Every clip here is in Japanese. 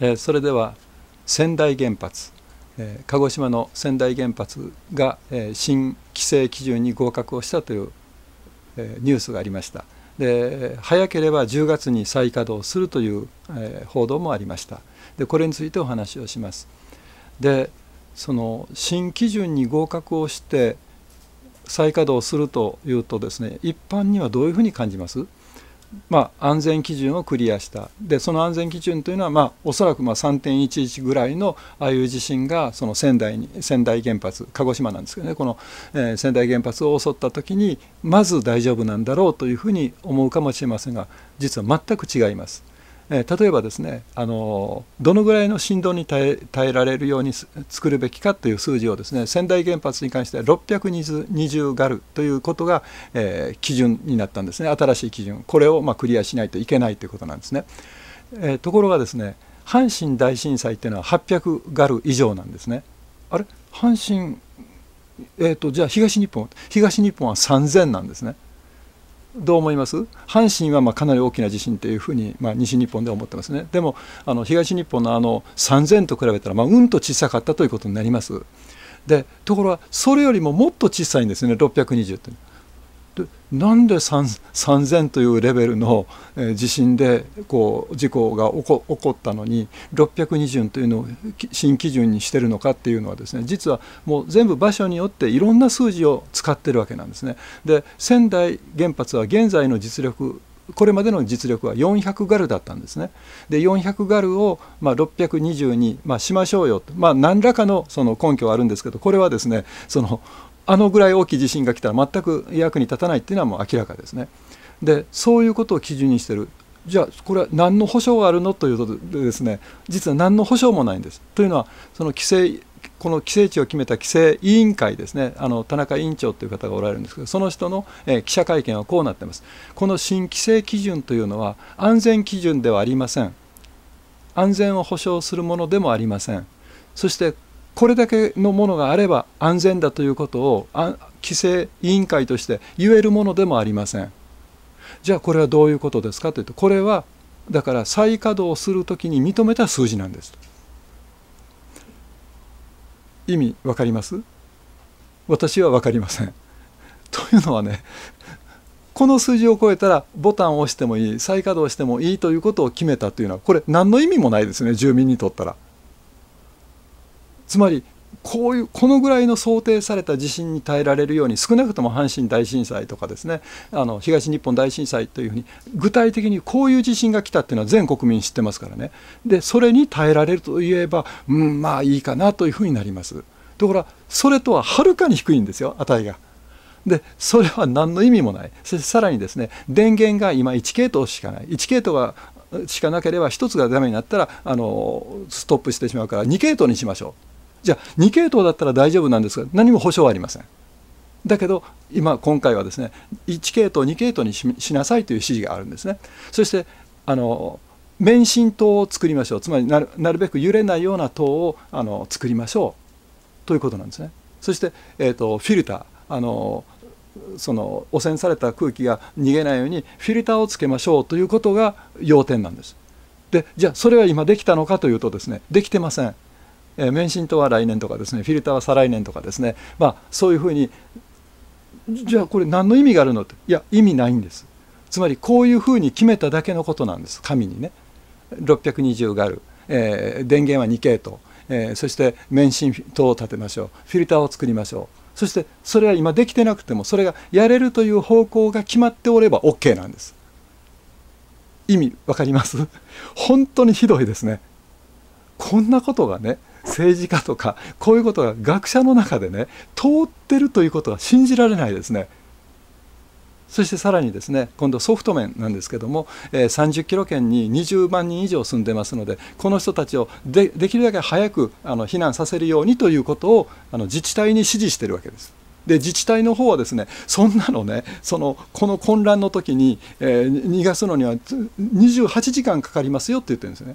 えそれでは仙台原発、え鹿児島の仙台原発が、え新規制基準に合格をしたという、えニュースがありましたで早ければ10月に再稼働するという、え報道もありましたでこれについてお話をしますでその新基準に合格をして再稼働するというとですね一般にはどういうふうに感じますまあ、安全基準をクリアしたでその安全基準というのは、まあ、おそらくま3.11ぐらいのああいう地震がその仙台に仙台原発鹿児島なんですけどねこの、えー、仙台原発を襲った時にまず大丈夫なんだろうというふうに思うかもしれませんが実は全く違います。え例えばですねあのどのぐらいの振動に耐えられるように作るべきかという数字をですね仙台原発に関しては620ガルということが、えー、基準になったんですね新しい基準これをまクリアしないといけないということなんですね、えー、ところがですね阪神大震災っていうのは800ガル以上なんですねあれ阪神えーとじゃあ東日本東日本は3000なんですねどう思います阪神はまかなり大きな地震というふうに、まあ、西日本では思ってますねでもあの東日本のあの3000と比べたら、まあ、うんと小さかったということになりますでところがそれよりももっと小さいんですね620ってなんで 3, 3,000というレベルの地震でこう事故が起こ起こったのに620というのを新基準にしてるのかっていうのはですね実はもう全部場所によっていろんな数字を使ってるわけなんですね。で仙台原発は現在の実力これまでの実力は400ガルだったんですね。で400ガルをまあ620にまあしましょうよと、まあ、何らかのその根拠はあるんですけどこれはですねそのあのぐらい大きい地震が来たら全く役に立たないっていうのはもう明らかですね。でそういうことを基準にしてるじゃあこれは何の保証があるのということでですね実は何の保証もないんです。というのはその規制この規制値を決めた規制委員会ですねあの田中委員長という方がおられるんですけどその人の、えー、記者会見はこうなってますこの新規制基準というのは安全基準ではありません安全を保障するものでもありませんそしてこれだけのものがあれば安全だということを規制委員会として言えるものでもありません。じゃあこれはどういうことですかというとこれはだから再稼働するときに認めた数字なんです。意味わかります私は分かりません。というのはねこの数字を超えたらボタンを押してもいい再稼働してもいいということを決めたというのはこれ何の意味もないですね住民にとったら。つまりこういうこのぐらいの想定された地震に耐えられるように少なくとも阪神大震災とかですねあの東日本大震災というふうに具体的にこういう地震が来たっていうのは全国民知ってますからねでそれに耐えられるといえば、うん、まあいいかなというふうになりますところがそれとははるかに低いんですよ値が。でそれは何の意味もないさらにですね電源が今1系統しかない1系統がしかなければ1つがダメになったらあのストップしてしまうから2系統にしましょうじゃあ2系統だったら大丈夫なんですが何も保証はありません。だけど今今回はですね1系統2系統にしなさいという指示があるんですね。そしてあの免震灯を作りましょうつまりなるべく揺れないような灯をあの作りましょうということなんですね。そして、えーと、とフィルターあのその汚染された空気が逃げないようにフィルターをつけましょうということが要点なんです。でじゃあそれは今できたのかというとですねできてません。え免震灯は来年とかですねフィルターは再来年とかですね、まあ、そういうふうにじゃあこれ何の意味があるのっていや意味ないんですつまりこういうふうに決めただけのことなんです神にね620がある、えー、電源は2系統、えー、そして免震灯を立てましょうフィルターを作りましょうそしてそれは今できてなくてもそれがやれるという方向が決まっておれば OK なんです意味わかります 本当にひどいですねこんなことがね政治家とかこういうことが学者の中でね通ってるということは信じられないですね。そしてさらにですね今度ソフト面なんですけども、えー、30キロ圏に20万人以上住んでますのでこの人たちをでできるだけ早くあの避難させるようにということをあの自治体に指示してるわけです。で自治体の方はですねそんなのねそのこの混乱の時に、えー、逃がすのには28時間かかりますよって言ってるんですね。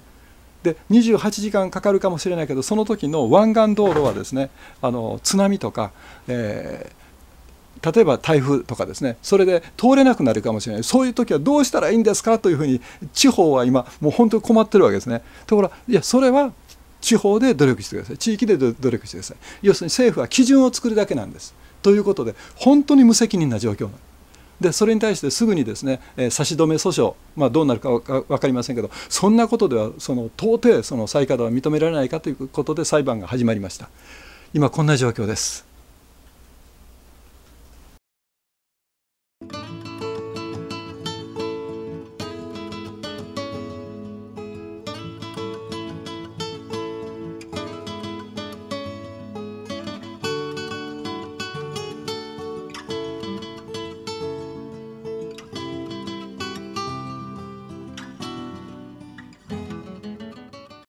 で28時間かかるかもしれないけどその時の湾岸道路はですねあの津波とか、えー例えば台風とかですねそれで通れなくなるかもしれないそういう時はどうしたらいいんですかというふうに地方は今もう本当に困ってるわけですねところいやそれは地方で努力してください地域で努力してください要するに政府は基準を作るだけなんですということで本当に無責任な状況なんですでそれに対してすぐにですね、えー、差し止め訴訟、まあ、どうなるか分かりませんけどそんなことではその到底その再稼働は認められないかということで裁判が始まりました今こんな状況です。